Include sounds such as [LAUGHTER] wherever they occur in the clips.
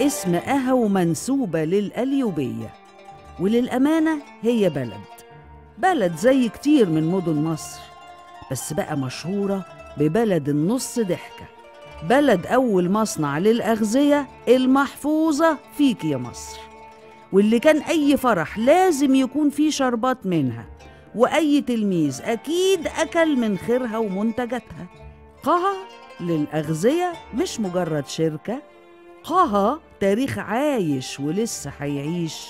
اسم أهو منسوبة للأليوبية وللأمانة هي بلد بلد زي كتير من مدن مصر بس بقى مشهورة ببلد النص ضحكة بلد أول مصنع للأغذية المحفوظة فيك يا مصر واللي كان أي فرح لازم يكون فيه شربات منها وأي تلميذ أكيد أكل من خيرها ومنتجاتها قها للأغذية مش مجرد شركة طه تاريخ عايش ولسه هيعيش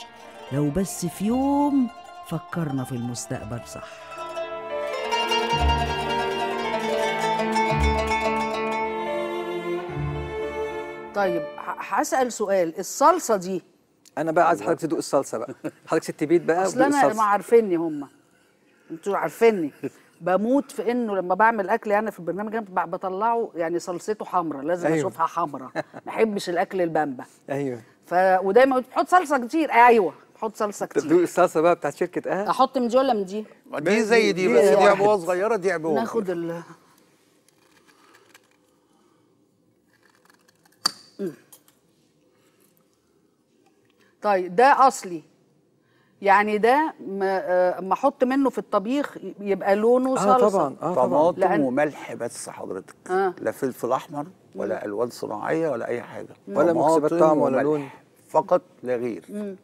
لو بس في يوم فكرنا في المستقبل صح طيب هسأل سؤال الصلصة دي أنا بقى عايز حضرتك تدوق الصلصة بقى حضرتك ست بيت بقى أصل أنا ما عارفيني هم أنتوا عارفيني بموت في انه لما بعمل اكل يعني في البرنامج انا يعني بطلعه يعني صلصته حمراء لازم أيوه. اشوفها حمراء ما احبش الاكل البامبا ايوه ف ودايما بحط صلصه كتير ايوه بحط صلصه كتير تدوق الصلصه بقى بتاعت شركه اه احط من دي ولا من دي دي زي دي بس دي عبوه صغيره دي عبوه ناخد ال طيب ده اصلي يعني ده آه، ما احط منه في الطبيخ يبقى لونه آه، صلصه آه طبعا آه طماطم لأن... وملح بس حضرتك آه. لا فلفل احمر ولا الوان صناعيه ولا اي حاجه ولا مكسبات طعم ولا لون فقط لا غير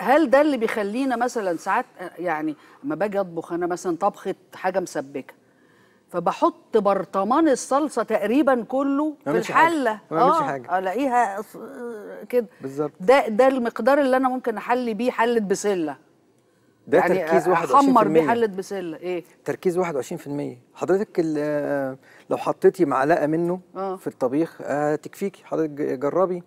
هل ده اللي بيخلينا مثلا ساعات آه، يعني لما باجي اطبخ انا مثلا طبخه حاجه مسبكه فبحط برطمان الصلصه تقريبا كله في الحله حاجة. ما اه حاجة. الاقيها كده بالظبط ده ده المقدار اللي انا ممكن احلي بيه حله بسله ده يعني تركيز 21% احمر بيه حله بسله ايه تركيز 21% حضرتك لو حطيتي معلقه منه آه. في الطبيخ آه، تكفيكي حضرتك جربي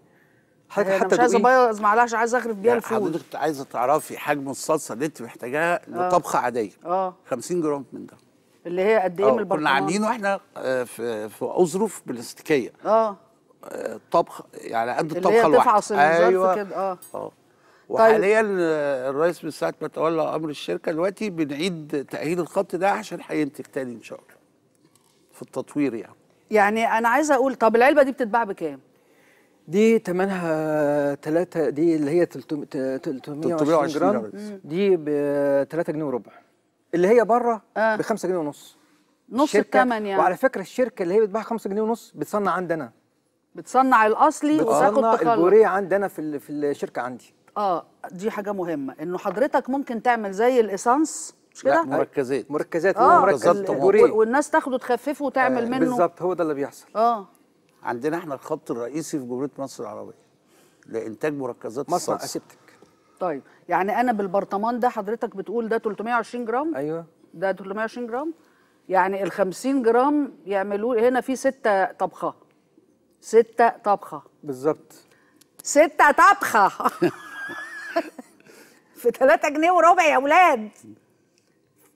حضرتك إيه، حتى مش عايزه ابيض معلقه عشان عايزه اغرف بيها الفول حضرتك عايزه تعرفي حجم الصلصه اللي انت محتاجاها آه. لطبخه عاديه اه 50 جرام من ده اللي هي قد ايه آه، من البرطمان كنا عاملينه احنا آه، في في اظرف بلاستيكيه آه. اه طبخ يعني قد الطبخه الواحده تفعص أيوة. كده اه أيوة. اه وحاليا طيب. الرئيس من ساعه ما تولى امر الشركه دلوقتي بنعيد تاهيل الخط ده عشان هينتج تاني ان شاء الله في التطوير يعني يعني انا عايز اقول طب العلبه دي بتتباع بكام؟ دي ثمنها ثلاثة دي اللي هي 320 جرام دي ب 3 جنيه وربع اللي هي بره آه. ب 5 جنيه ونص نص الثمن يعني وعلى فكره الشركه اللي هي بتباع 5 جنيه ونص بتصنع عندنا بتصنع الاصلي وتاخد تخلص البوريه عندنا في في الشركه عندي اه دي حاجه مهمه انه حضرتك ممكن تعمل زي الاسانس مش كده مركزات مركزات آه مركزات والناس تاخده تخففه وتعمل آه منه بالظبط هو ده اللي بيحصل اه عندنا احنا الخط الرئيسي في جمهوريه مصر العربيه لانتاج مركزات مصنع اسيبتك طيب يعني انا بالبرطمان ده حضرتك بتقول ده 320 جرام ايوه ده 320 جرام يعني ال 50 جرام يعملوا هنا في ستة طبخه ستة طبخه بالظبط ستة طبخه [LAUGHS] في 3 جنيه وربع يا اولاد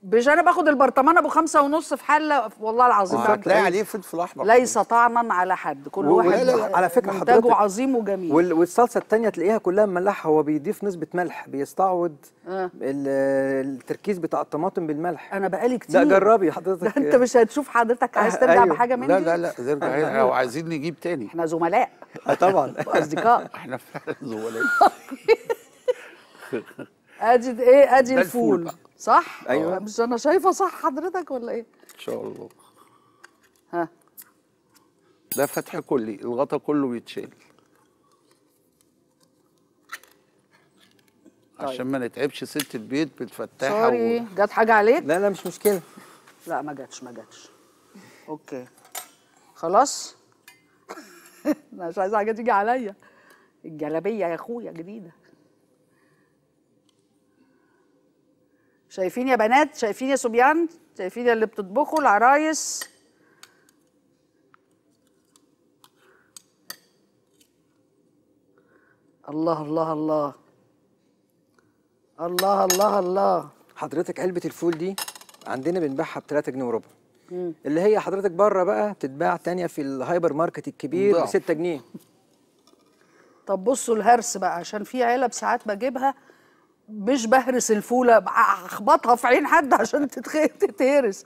بجانب انا البرطمان ابو خمسة ونص في حله والله العظيم هتلاقي عليه فلفل احمر ليس طعما على حد كل واحد لا لا على فكره حضرتك عظيم وجميل والصلصه الثانيه تلاقيها كلها مملحه هو بيضيف نسبه ملح بيستعوض آه. التركيز بتاع الطماطم بالملح انا بقالي كتير لا جربي [LAUGHS] حضرتك انت مش هتشوف حضرتك عايز أه، ترجع أيوه. بحاجه مني لا لا لا نرجع لو عايزين نجيب تاني احنا زملاء أه، طبعا [LAUGHS] اصدقاء [LAUGHS] احنا فعلا زملاء ادي ايه ادي الفول صح ايوه مش انا شايفه صح حضرتك ولا ايه ان شاء الله ها ده فتح كلي الغطا كله بيتشال طيب. عشان ما نتعبش ست البيت بتفتحها سوري و... جت حاجه عليك لا لا مش مشكله لا ما جاتش ما جاتش اوكي خلاص [LAUGHS] انا مش عايزه حاجه تيجي عليا الجلابيه يا اخويا جديده شايفين يا بنات شايفين يا صبيان شايفين اللي بتطبخوا العرايس الله الله الله الله الله الله حضرتك علبه الفول دي عندنا بنبيعها ب 3 جنيه وربع اللي هي حضرتك بره بقى بتتباع تانية في الهايبر ماركت الكبير ب 6 جنيه طب بصوا الهرس بقى عشان في علب ساعات بجيبها مش بهرس الفوله اخبطها في عين حد عشان تتهرس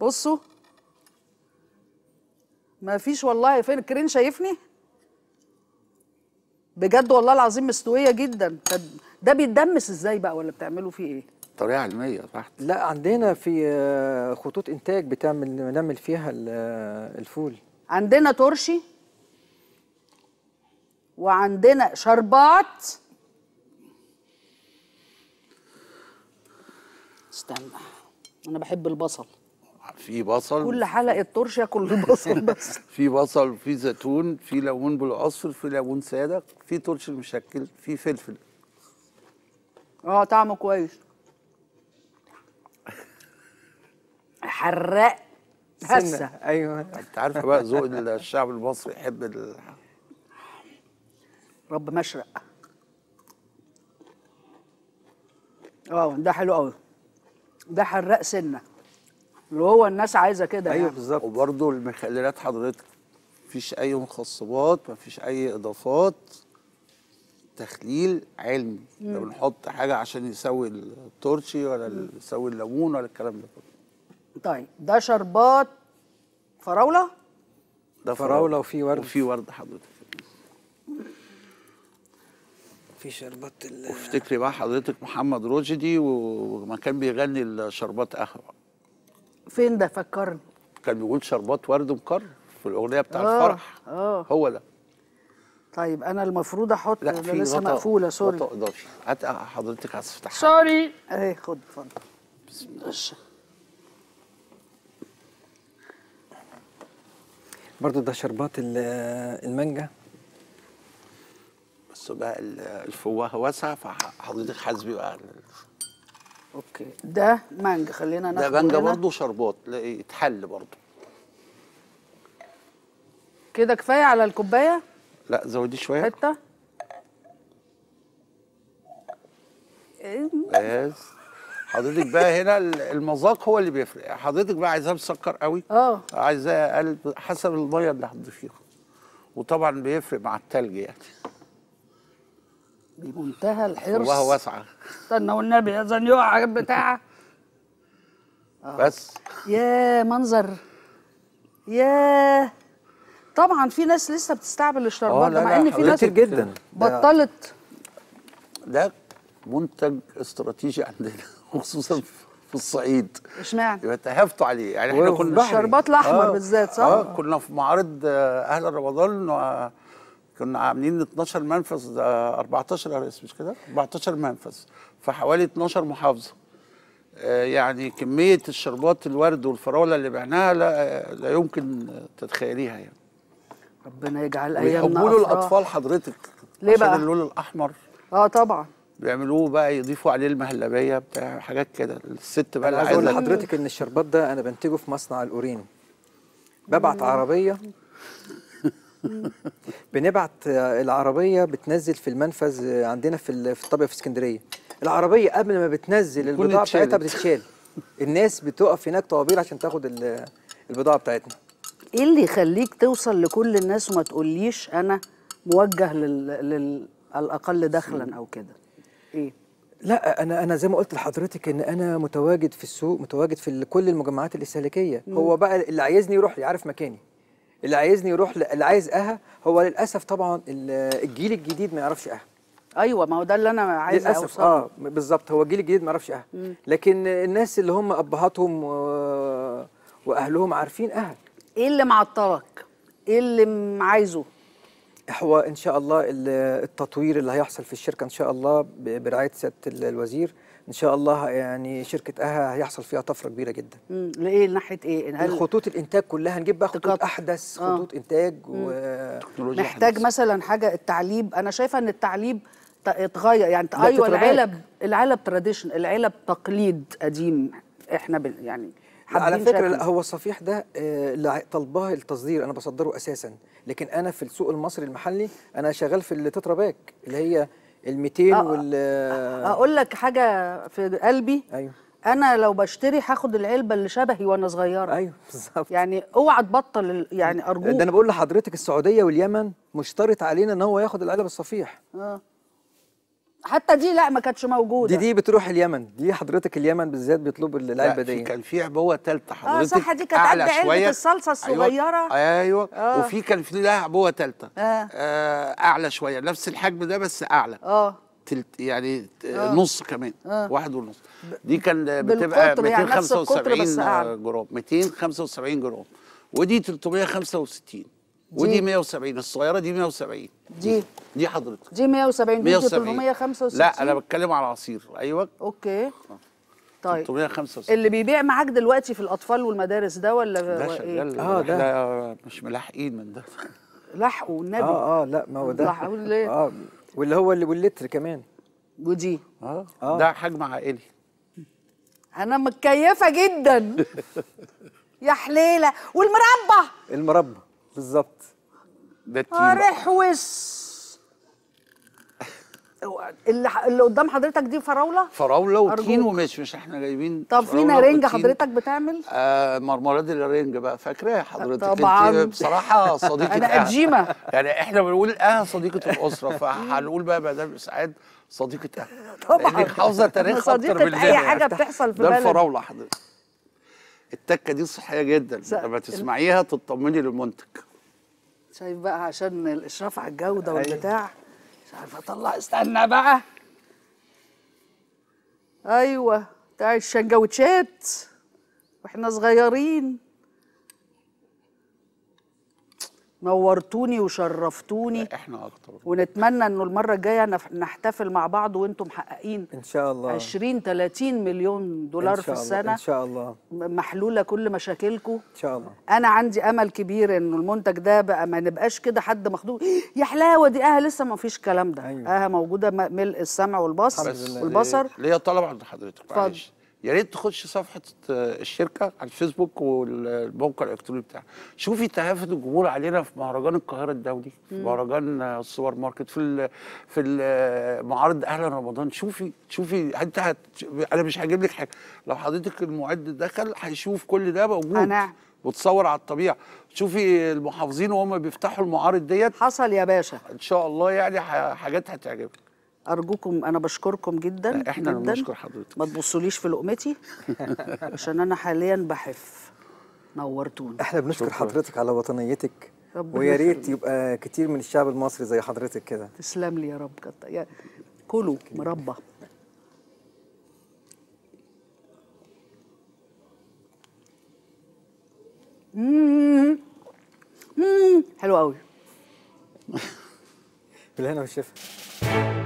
بصوا ما فيش والله فين الكرين شايفني بجد والله العظيم مستويه جدا ده بيتدمس ازاي بقى ولا بتعملوا فيه ايه طريقه علميه بحت لا عندنا في آه، خطوط انتاج بتعمل نعمل فيها آه، الفول عندنا ترشي وعندنا شربات استنى انا بحب البصل في بصل كل حلقه طرش كل بصل بس في بصل في زيتون في ليمون بالعصر في ليمون ساده في طرش المشكل في فلفل اه طعمه كويس حرق هسه ايوه انت عارفه بقى ذوق الشعب المصري يحب ال... رب مشرق اه ده حلو قوي ده حراق سنه اللي هو الناس عايزه كده ايوه يعني. بالظبط وبرده المخللات حضرتك مفيش اي مخصبات مفيش اي اضافات تخليل علمي مم. لو بنحط حاجه عشان يسوي التورشي ولا يسوي الليمون ولا الكلام ده كله طيب ده شربات فراوله ده فراوله وفي ورد وفي ورد حضرتك في شربات ال وافتكري بقى حضرتك محمد رشدي وما كان بيغني الشربات قهوه فين ده فكرني كان بيقول شربات ورد مكر في الاغنيه بتاع أوه الفرح اه هو ده طيب انا المفروض احط لا في لسه مقفوله سوري ما تقدرش هات حضرتك هتفتحها سوري اهي خد اتفضل بسم الله برضه ده شربات المانجا بس بقى الفواه واسعه فحضرتك حاسبي بقى اوكي ده مانجا خلينا ناخد ده مانجا برضه شربات يتحل برضه كده كفايه على الكوبايه لا زودي شويه حته بس حضرتك بقى هنا المذاق هو اللي بيفرق حضرتك بقى عايزاه مسكر قوي اه عايزاه اقل حسب الميه اللي هتضيفيها وطبعا بيفرق مع التلج يعني بمنتهى الحرص الله واسعة استنى والنبي اذن يقع بتاعه [LAUGHS] بس يا منظر يا طبعا في ناس لسه بتستعمل الشربات آه، مع ان في ناس جدا بطلت ده منتج استراتيجي عندنا [LAUGHS] خصوصا في الصعيد اشمعنى؟ يبقى اتهفتوا عليه يعني احنا كنا الشربات الاحمر آه بالذات صح؟ اه كنا في معارض آه، اهل رمضان كنا عاملين 12 منفذ 14 آه، يا مش كده 14 منفذ في حوالي 12 محافظه آه، يعني كميه الشربات الورد والفراوله اللي بعناها لا, آه، لا يمكن تتخيليها يعني ربنا يجعل ايامنا بيقولوا الاطفال حضرتك ليه بقى عشان اللون الاحمر اه طبعا بيعملوه بقى يضيفوا عليه المهلبيه بتاع حاجات كده الست بقى اللي عايزه حضرتك لحضرتك ان الشربات ده انا بنتجه في مصنع الاورين ببعت عربيه [LAUGHS] بنبعت العربيه بتنزل في المنفذ عندنا في في الطابق في اسكندريه العربيه قبل ما بتنزل البضاعه بتاعتها بتتشال الناس بتقف هناك طوابير عشان تاخد البضاعه بتاعتنا ايه اللي يخليك توصل لكل الناس وما تقوليش انا موجه لل... لل... الاقل دخلا او كده ايه لا انا انا زي ما قلت لحضرتك ان انا متواجد في السوق متواجد في كل المجمعات الاستهلاكيه هو بقى اللي عايزني يروح لي عارف مكاني اللي عايزني يروح ل... اللي عايز اها هو للاسف طبعا الجيل الجديد ما يعرفش اها ايوه ما هو ده اللي انا عايز للاسف اه بالظبط هو الجيل الجديد ما يعرفش اها لكن الناس اللي هم ابهاتهم و... واهلهم عارفين اها ايه اللي معطلك ايه اللي عايزه هو ان شاء الله التطوير اللي هيحصل في الشركه ان شاء الله برعايه سياده الوزير ان شاء الله يعني شركه اها هيحصل فيها طفره كبيره جدا لايه ناحيه ايه خطوط الانتاج كلها هنجيب بقى خطوط احدث آه. خطوط آه. انتاج وتكنولوجيا محتاج حدث. مثلا حاجه التعليب انا شايفه ان التعليب اتغير يعني ايوه العلب العلب تراديشن العلب تقليد قديم احنا يعني على فكره لا هو الصفيح ده آه، طلباه التصدير انا بصدره اساسا لكن انا في السوق المصري المحلي انا شغال في التترا باك اللي هي ال 200 آه، وال اقول لك حاجه في قلبي ايوه انا لو بشتري هاخد العلبه اللي شبهي وانا صغيره ايوه بالظبط يعني اوعى تبطل يعني ارجوك ده انا بقول لحضرتك السعوديه واليمن مشترط علينا ان هو ياخد العلب الصفيح اه حتى دي لا ما كانتش موجوده دي دي بتروح اليمن دي حضرتك اليمن بالذات بيطلبوا اللعبه دي كان في عبوه ثالثه حضرتك اه صح دي كانت قد علبه الصلصه أيوة، الصغيره ايوه, أيوة. آه. وفي كان في لها عبوه ثالثه آه. آه اعلى شويه نفس الحجم ده بس اعلى اه تلت يعني آه. نص كمان آه. واحد ونص دي كان بتبقى 275 يعني جرام 275 جرام ودي 365 ودي 170 الصغيره دي 170 دي دي حضرتك دي 170 دي 365 لا انا بتكلم على عصير ايوه اوكي آه. طيب 365 اللي بيبيع معاك دلوقتي في الاطفال والمدارس ده ولا ده ايه؟ اه ده مش ملاحقين من ده لحقوا النبي اه اه لا ما هو ده لحقوا ليه؟ اه واللي هو اللي واللتر كمان ودي اه, آه. ده حجم عائلي انا متكيفه جدا [LAUGHS] يا حليله والمربى المربى بالظبط ده التيم هرحوس اللي اللي قدام حضرتك دي فراوله فراوله وطين ومش مش احنا جايبين طب في نارنج حضرتك بتعمل آه مرمرات الرنج بقى فاكراه حضرتك طبعا بصراحه صديقه انا قديمه يعني احنا بنقول اه صديقه الاسره فهنقول بقى بدل اسعاد صديقه اه طبعا حافظه تاريخ اكتر من اي حاجه بتحصل في ده الفراوله حضرتك التكه دي صحيه جدا لما تسمعيها تطمني للمنتج شايف بقى عشان الاشراف على الجوده أيوه. والبتاع مش عارفه اطلع استنى بقى ايوه بتاع الشنجوتشات واحنا صغيرين نورتوني وشرفتوني احنا اكتر ونتمنى انه المره الجايه نحتفل مع بعض وانتم محققين ان شاء الله 20 30 مليون دولار إن شاء الله. في السنه ان شاء الله محلوله كل مشاكلكم ان شاء الله انا عندي امل كبير انه المنتج ده بقى ما نبقاش كده حد مخدوع يا حلاوه دي اه لسه ما فيش الكلام ده أيوة. اه موجوده ملء السمع والبصر والبصر ليه طلب عند حضرتك معلش يا ريت تخش صفحه آه، الشركه على الفيسبوك والموقع الالكتروني بتاعها شوفي تهافت الجمهور علينا في مهرجان القاهره الدولي في مهرجان آه، السوبر ماركت في في آه، معارض اهلا رمضان شوفي شوفي انت هت... انا مش هجيب لك حاجه لو حضرتك المعد دخل هيشوف كل ده موجود أنا. وتصور على الطبيعه شوفي المحافظين وهم بيفتحوا المعارض ديت حصل يا باشا ان شاء الله يعني حاجات هتعجبك ارجوكم انا بشكركم جدا احنا بنشكر حضرتك ما تبصوليش في لقمتي [LAUGHS] عشان انا حاليا بحف نورتوني احنا بنشكر حضرتك على وطنيتك ويا ريت يبقى كتير من الشعب المصري زي حضرتك كده تسلم لي يا رب يا كلوا مربى حلو قوي بالهنا والشفا